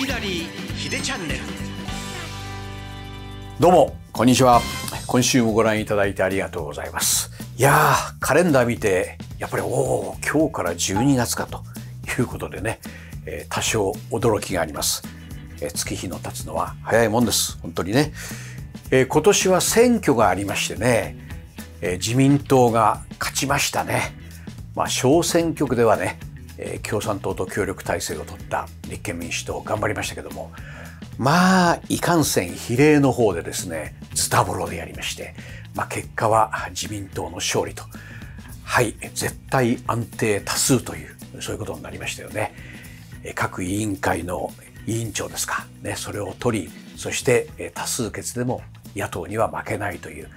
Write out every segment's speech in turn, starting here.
左秀チャンネルどうもこんにちは今週もご覧いただいてありがとうございますいやーカレンダー見てやっぱりおお今日から12月かということでね、えー、多少驚きがあります、えー、月日の経つのは早いもんです本当にね、えー、今年は選挙がありましてね、え自民党が勝ちましたねまあ小選挙区ではね共産党と協力体制を取った立憲民主党頑張りましたけどもまあいかんせん比例の方でですねズタボロでやりまして、まあ、結果は自民党の勝利とはい絶対安定多数というそういうことになりましたよね。各委員会の委員長ですか、ね、それを取りそして多数決でも野党には負けないという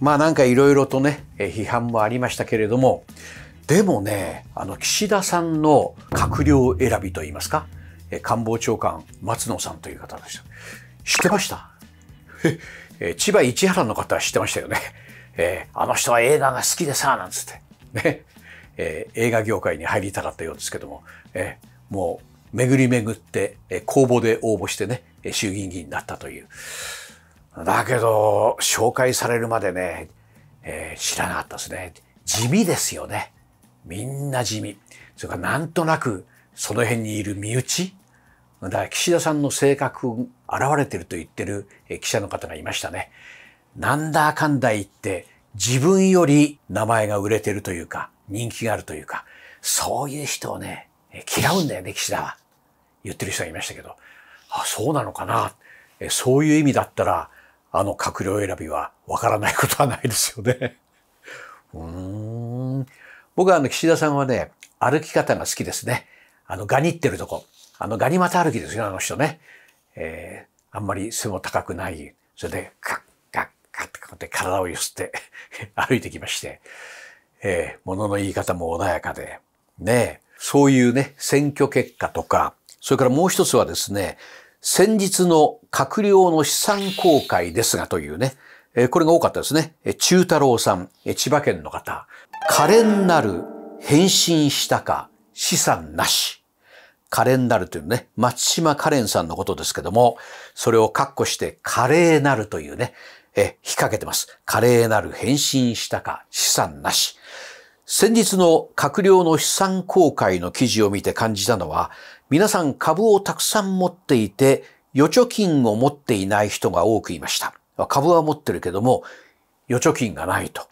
まあなんかいろいろとね批判もありましたけれどもでもね、あの、岸田さんの閣僚選びといいますか、官房長官、松野さんという方でした。知ってました え千葉市原の方は知ってましたよね。えー、あの人は映画が好きでさ、なんつって。ね。えー、映画業界に入りたかったようですけども、えー、もう、巡り巡って、え公募で応募してね、衆議院議員になったという。だけど、紹介されるまでね、え知らなかったですね。地味ですよね。みんな地味。それからなんとなくその辺にいる身内。だから岸田さんの性格現れてると言ってる記者の方がいましたね。なんだかんだ言って自分より名前が売れてるというか人気があるというかそういう人をね嫌うんだよね岸田は。言ってる人がいましたけど。あ、そうなのかな。そういう意味だったらあの閣僚選びはわからないことはないですよね。うん僕はあの、岸田さんはね、歩き方が好きですね。あの、ガニってるとこ。あの、ガニ股歩きですよ、あの人ね。えー、あんまり背も高くない。それで、カッカッカッって体を揺すって 歩いてきまして。えー、物の言い方も穏やかで。ねそういうね、選挙結果とか、それからもう一つはですね、先日の閣僚の資産公開ですがというね、えこれが多かったですね。え中太郎さん、え千葉県の方。可憐なる返信したか資産なし。可憐なるというね、松島可憐さんのことですけども、それを括弧して可憐なるというね、え、引っ掛けてます。可憐なる返信したか資産なし。先日の閣僚の資産公開の記事を見て感じたのは、皆さん株をたくさん持っていて、預貯金を持っていない人が多くいました。株は持ってるけども、預貯金がないと。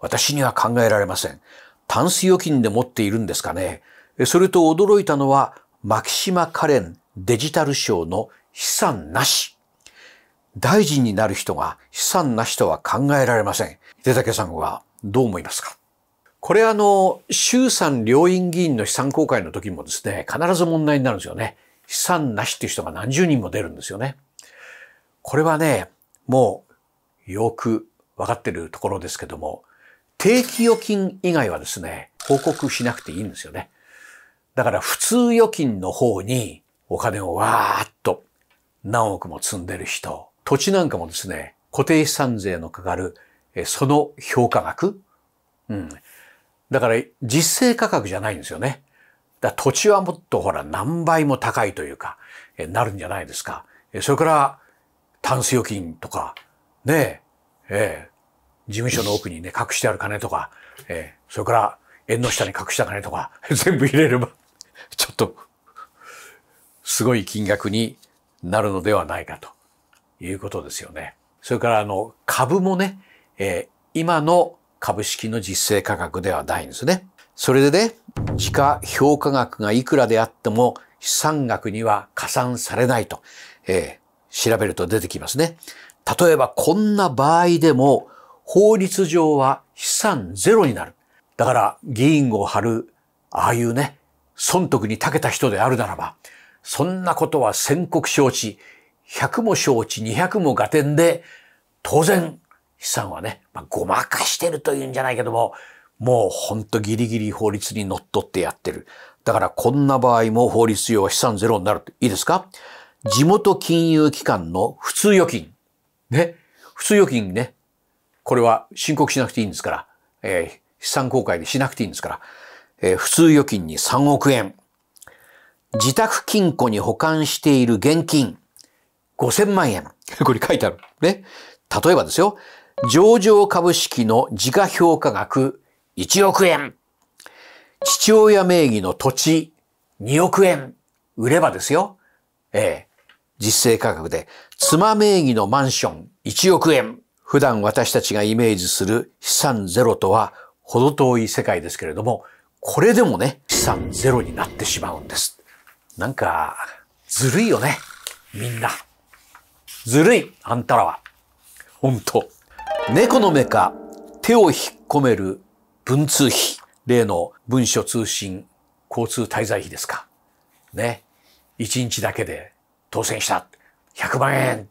私には考えられません。タンス預金で持っているんですかね。それと驚いたのは、シ島カレンデジタル省の資産なし。大臣になる人が資産なしとは考えられません。出竹さんはどう思いますかこれあの、衆参両院議員の資産公開の時もですね、必ず問題になるんですよね。資産なしっていう人が何十人も出るんですよね。これはね、もうよくわかってるところですけども、定期預金以外はですね、報告しなくていいんですよね。だから普通預金の方にお金をわーっと何億も積んでる人、土地なんかもですね、固定資産税のかかるその評価額。うん。だから実勢価格じゃないんですよね。だ土地はもっとほら何倍も高いというか、なるんじゃないですか。それからタンス預金とか、ねえ、ええ、事務所の奥にね、隠してある金とか、ええ、それから、縁の下に隠した金とか、全部入れれば、ちょっと、すごい金額になるのではないかということですよね。それから、あの、株もね、えー、今の株式の実勢価格ではないんですね。それでね、時価評価額がいくらであっても資産額には加算されないと。えー、調べると出てきますね。例えばこんな場合でも法律上は資産ゼロになる。だから議員を張る、ああいうね、損得に長けた人であるならば、そんなことは宣告承知、100も承知、200も合点で、当然資産はね、まあ、ごまかしてると言うんじゃないけども、もうほんとギリギリ法律に則っってやってる。だからこんな場合も法律上は資産ゼロになる。いいですか地元金融機関の普通預金。ね。普通預金ね。これは申告しなくていいんですから、えー、資産公開でしなくていいんですから、えー、普通預金に3億円。自宅金庫に保管している現金5000万円。これ書いてある。ね。例えばですよ。上場株式の時価評価額1億円。父親名義の土地2億円。売ればですよ。ええ。実勢価格で妻名義のマンション1億円。普段私たちがイメージする資産ゼロとは程遠い世界ですけれども、これでもね、資産ゼロになってしまうんです。なんか、ずるいよね。みんな。ずるい、あんたらは。ほんと。猫の目か、手を引っ込める文通費。例の文書通信、交通滞在費ですか。ね。一日だけで当選した !100 万円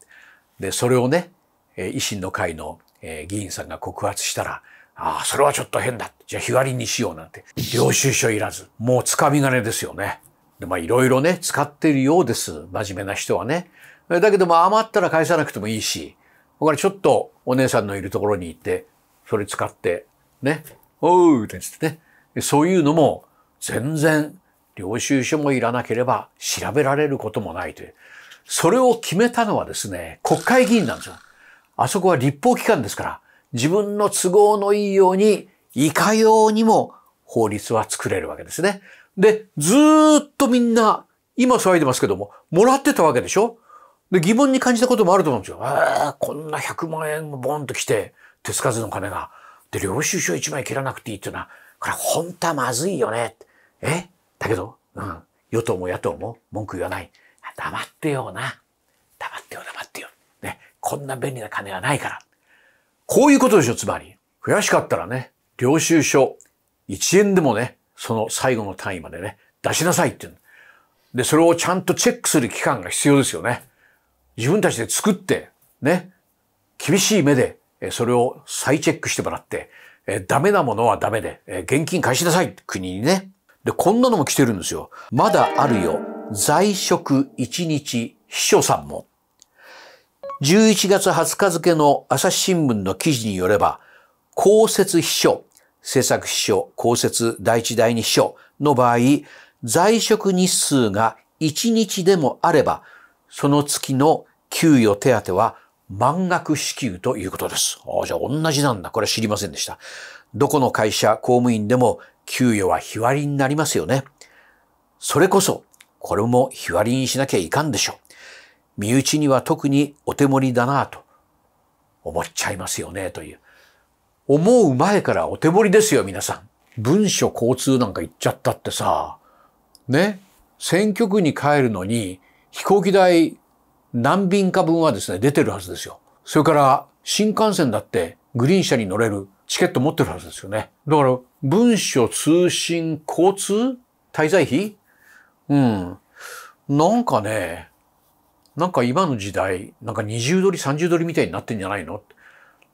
で、それをね、維新の会の議員さんが告発したら、ああ、それはちょっと変だ。じゃあ日割りにしようなんて。領収書いらず。もうつかみ金ですよね。で、まあいろいろね、使ってるようです。真面目な人はね。だけども余ったら返さなくてもいいし、ほれちょっとお姉さんのいるところに行って、それ使って、ね、おうって言ってね。そういうのも全然領収書もいらなければ調べられることもないという。それを決めたのはですね、国会議員なんですよ。あそこは立法機関ですから、自分の都合のいいように、いかようにも法律は作れるわけですね。で、ずっとみんな、今騒いでますけども、もらってたわけでしょで、疑問に感じたこともあると思うんですよ。ああ、こんな100万円もボンと来て、手つかずの金が。で、領収書1枚切らなくていいっていうのは、これ本当はまずいよね。えだけど、うん、与党も野党も文句言わない。黙ってよな。黙ってよ、黙ってよ。ね。こんな便利な金はないから。こういうことでしょ、つまり。悔しかったらね、領収書、1円でもね、その最後の単位までね、出しなさいっていう。で、それをちゃんとチェックする期間が必要ですよね。自分たちで作って、ね、厳しい目で、それを再チェックしてもらって、ダメなものはダメで、現金返しなさい、国にね。で、こんなのも来てるんですよ。まだあるよ。在職一日秘書さんも。11月20日付の朝日新聞の記事によれば、公設秘書、政策秘書、公設第一第二秘書の場合、在職日数が1日でもあれば、その月の給与手当は満額支給ということです。ああ、じゃあ同じなんだ。これは知りませんでした。どこの会社、公務員でも給与は日割りになりますよね。それこそ、これも日割りにしなきゃいかんでしょう。身内には特にお手盛りだなぁと思っちゃいますよね、という。思う前からお手盛りですよ、皆さん。文書交通なんか行っちゃったってさ、ね、選挙区に帰るのに飛行機代何便か分はですね、出てるはずですよ。それから新幹線だってグリーン車に乗れる。チケット持ってるはずですよね。だから、文書、通信、交通滞在費うん。なんかね、なんか今の時代、なんか20ドル、30ドルみたいになってんじゃないの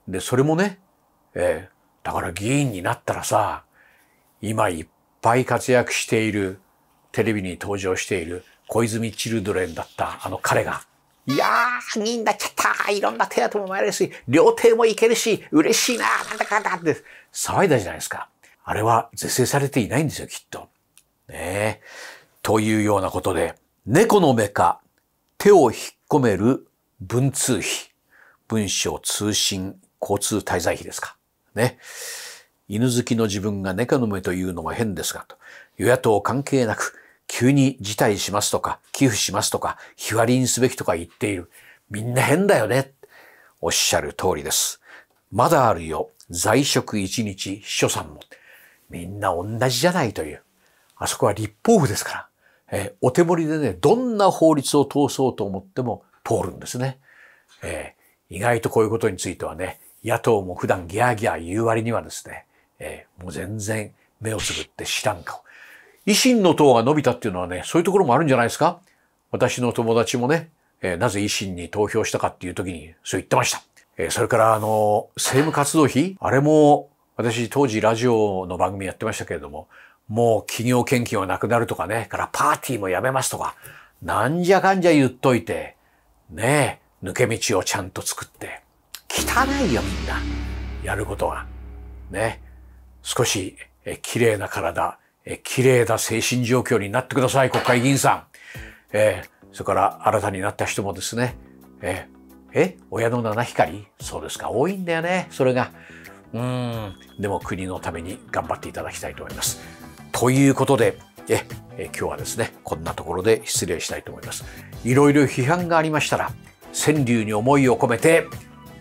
で、それもね、えー、だから議員になったらさ、今いっぱい活躍している、テレビに登場している小泉チルドレンだったあの彼が、いやー、議員になっちゃったいろんな手当も参えるし、料亭も行けるし、嬉しいな、なんだかんだって騒いだじゃないですか。あれは是正されていないんですよ、きっと。ねえ。というようなことで、猫の目か、手を引っ込める文通費、文章通信交通滞在費ですか。ね。犬好きの自分が猫の目というのは変ですが、と与野党関係なく、急に辞退しますとか、寄付しますとか、日割りにすべきとか言っている。みんな変だよね。おっしゃる通りです。まだあるよ。在職一日、秘書さんも。みんな同じじゃないという。あそこは立法府ですから。えー、お手盛りでね、どんな法律を通そうと思っても通るんですね。えー、意外とこういうことについてはね、野党も普段ギャーギャー言う割にはですね、えー、もう全然目をつぶって知らん顔。維新の党が伸びたっていうのはね、そういうところもあるんじゃないですか私の友達もね、えなぜ維新に投票したかっていう時にそう言ってました。えそれからあの、政務活動費あれも私当時ラジオの番組やってましたけれども、もう企業献金はなくなるとかね、からパーティーもやめますとか、なんじゃかんじゃ言っといて、ね抜け道をちゃんと作って、汚いよみんな、やることが。ね。少し、え、綺麗な体、え、綺麗な精神状況になってください、国会議員さん。えーそれから新たになった人もですね、え、え、親の七光そうですか、多いんだよね、それが。うん、でも国のために頑張っていただきたいと思います。ということで、え、え今日はですね、こんなところで失礼したいと思います。いろいろ批判がありましたら、川柳に思いを込めて、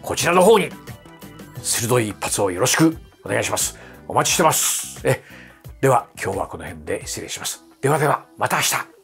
こちらの方に、鋭い一発をよろしくお願いします。お待ちしてます。え、では今日はこの辺で失礼します。ではでは、また明日